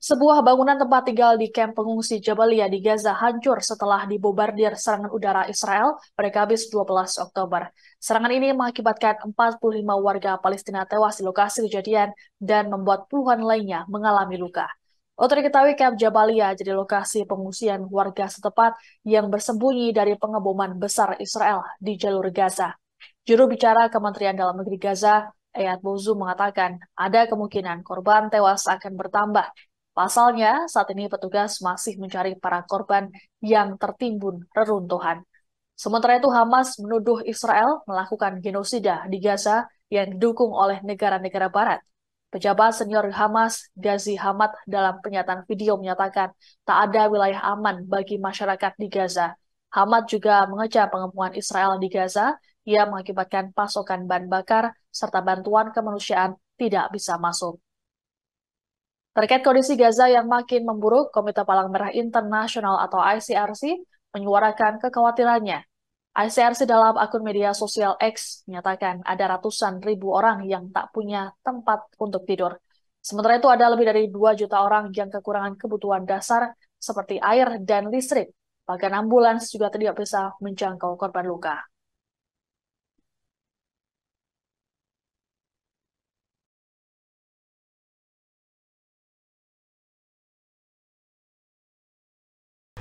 Sebuah bangunan tempat tinggal di kamp pengungsi Jabalia di Gaza hancur setelah dibombardir serangan udara Israel pada Kamis 12 Oktober. Serangan ini mengakibatkan 45 warga Palestina tewas di lokasi kejadian dan membuat puluhan lainnya mengalami luka. Untuk diketahui, kamp Jabalia jadi lokasi pengungsian warga setempat yang bersembunyi dari pengeboman besar Israel di jalur Gaza. Juru bicara Kementerian Dalam Negeri Gaza, Ayat Bozu mengatakan ada kemungkinan korban tewas akan bertambah Pasalnya, saat ini petugas masih mencari para korban yang tertimbun reruntuhan. Sementara itu Hamas menuduh Israel melakukan genosida di Gaza yang didukung oleh negara-negara barat. Pejabat senior Hamas, Ghazi Hamad, dalam pernyataan video menyatakan tak ada wilayah aman bagi masyarakat di Gaza. Hamad juga mengecam pengepungan Israel di Gaza yang mengakibatkan pasokan bahan bakar serta bantuan kemanusiaan tidak bisa masuk. Terkait kondisi Gaza yang makin memburuk, Komite Palang Merah Internasional atau ICRC menyuarakan kekhawatirannya. ICRC dalam akun media sosial X menyatakan ada ratusan ribu orang yang tak punya tempat untuk tidur. Sementara itu ada lebih dari 2 juta orang yang kekurangan kebutuhan dasar seperti air dan listrik. Bahkan ambulans juga tidak bisa menjangkau korban luka.